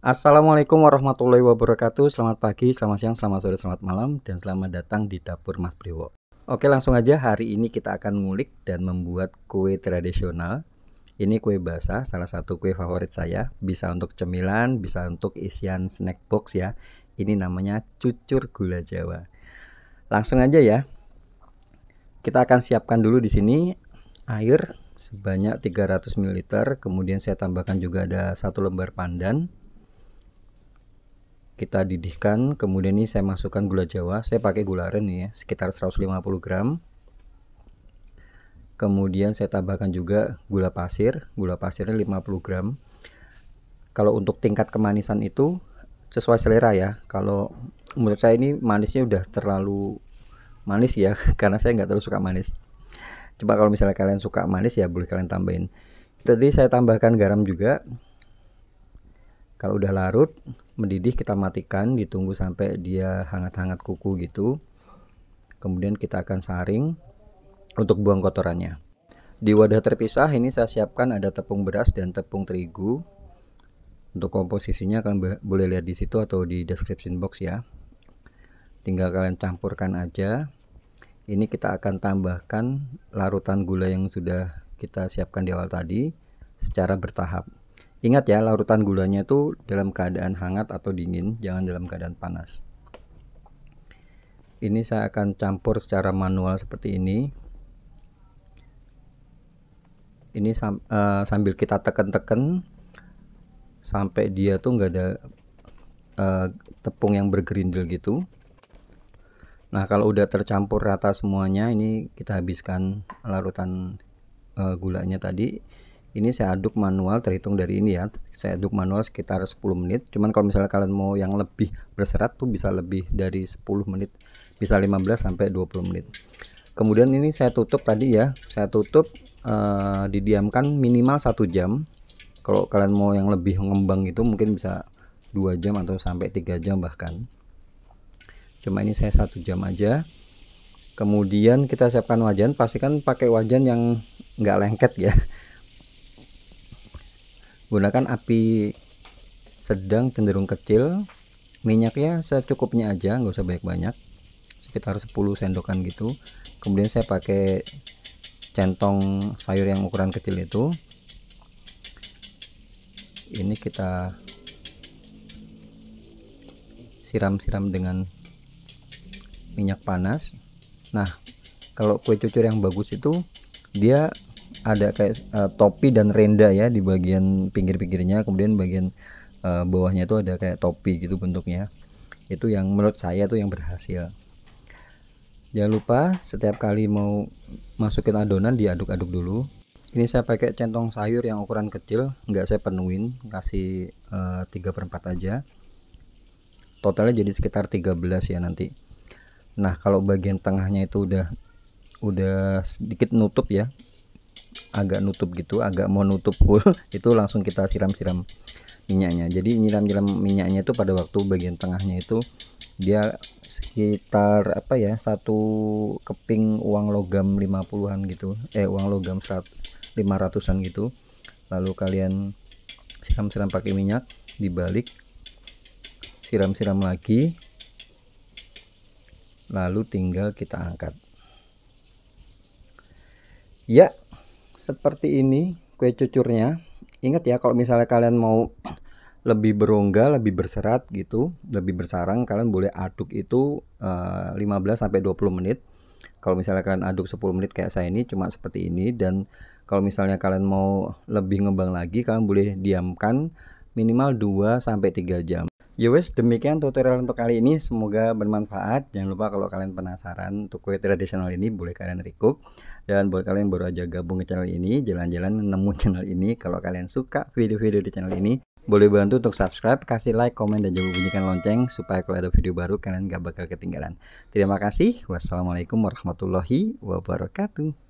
Assalamualaikum warahmatullahi wabarakatuh Selamat pagi, selamat siang, selamat sore, selamat malam Dan selamat datang di Dapur Mas Priwo Oke langsung aja hari ini kita akan ngulik dan membuat kue tradisional Ini kue basah, salah satu kue favorit saya Bisa untuk cemilan, bisa untuk isian snack box ya Ini namanya cucur gula jawa Langsung aja ya Kita akan siapkan dulu di sini air sebanyak 300 ml kemudian saya tambahkan juga ada satu lembar pandan kita didihkan kemudian ini saya masukkan gula jawa saya pakai gula aren nih ya sekitar 150 gram kemudian saya tambahkan juga gula pasir gula pasirnya 50 gram kalau untuk tingkat kemanisan itu sesuai selera ya kalau menurut saya ini manisnya udah terlalu manis ya karena saya nggak terlalu suka manis coba kalau misalnya kalian suka manis ya boleh kalian tambahin tadi saya tambahkan garam juga kalau udah larut mendidih kita matikan ditunggu sampai dia hangat-hangat kuku gitu kemudian kita akan saring untuk buang kotorannya di wadah terpisah ini saya siapkan ada tepung beras dan tepung terigu untuk komposisinya kalian boleh lihat di situ atau di description box ya tinggal kalian campurkan aja ini kita akan tambahkan larutan gula yang sudah kita siapkan di awal tadi secara bertahap Ingat ya, larutan gulanya itu dalam keadaan hangat atau dingin, jangan dalam keadaan panas. Ini saya akan campur secara manual seperti ini. Ini sam uh, sambil kita tekan-tekan sampai dia tuh nggak ada uh, tepung yang bergerindil gitu. Nah, kalau udah tercampur rata semuanya, ini kita habiskan larutan uh, gulanya tadi ini saya aduk manual terhitung dari ini ya saya aduk manual sekitar 10 menit cuman kalau misalnya kalian mau yang lebih berserat tuh bisa lebih dari 10 menit bisa 15 sampai 20 menit kemudian ini saya tutup tadi ya saya tutup uh, didiamkan minimal satu jam kalau kalian mau yang lebih ngembang itu mungkin bisa dua jam atau sampai tiga jam bahkan cuma ini saya satu jam aja kemudian kita siapkan wajan pastikan pakai wajan yang nggak lengket ya gunakan api sedang cenderung kecil minyaknya secukupnya aja nggak usah banyak-banyak sekitar 10 sendokan gitu kemudian saya pakai centong sayur yang ukuran kecil itu ini kita siram-siram dengan minyak panas nah kalau kue cucur yang bagus itu dia ada kayak uh, topi dan renda ya di bagian pinggir-pinggirnya kemudian bagian uh, bawahnya itu ada kayak topi gitu bentuknya itu yang menurut saya tuh yang berhasil jangan lupa setiap kali mau masukin adonan diaduk-aduk dulu ini saya pakai centong sayur yang ukuran kecil nggak saya penuhin kasih uh, eh, perempat aja totalnya jadi sekitar 13 ya nanti nah kalau bagian tengahnya itu udah udah sedikit nutup ya agak nutup gitu agak mau nutup full itu langsung kita siram-siram minyaknya jadi nyiram-nyiram minyaknya itu pada waktu bagian tengahnya itu dia sekitar apa ya satu keping uang logam 50-an gitu eh uang logam 500-an gitu lalu kalian siram-siram pakai minyak dibalik siram-siram lagi lalu tinggal kita angkat ya seperti ini kue cucurnya ingat ya kalau misalnya kalian mau lebih berongga, lebih berserat gitu, lebih bersarang kalian boleh aduk itu uh, 15 20 menit. Kalau misalnya kalian aduk 10 menit kayak saya ini cuma seperti ini dan kalau misalnya kalian mau lebih ngembang lagi kalian boleh diamkan minimal 2 3 jam. Yowes ya demikian tutorial untuk kali ini semoga bermanfaat jangan lupa kalau kalian penasaran untuk kue tradisional ini boleh kalian recook dan buat kalian yang baru aja gabung ke channel ini jalan-jalan nemu channel ini kalau kalian suka video-video di channel ini boleh bantu untuk subscribe kasih like komen dan juga bunyikan lonceng supaya kalau ada video baru kalian gak bakal ketinggalan terima kasih wassalamualaikum warahmatullahi wabarakatuh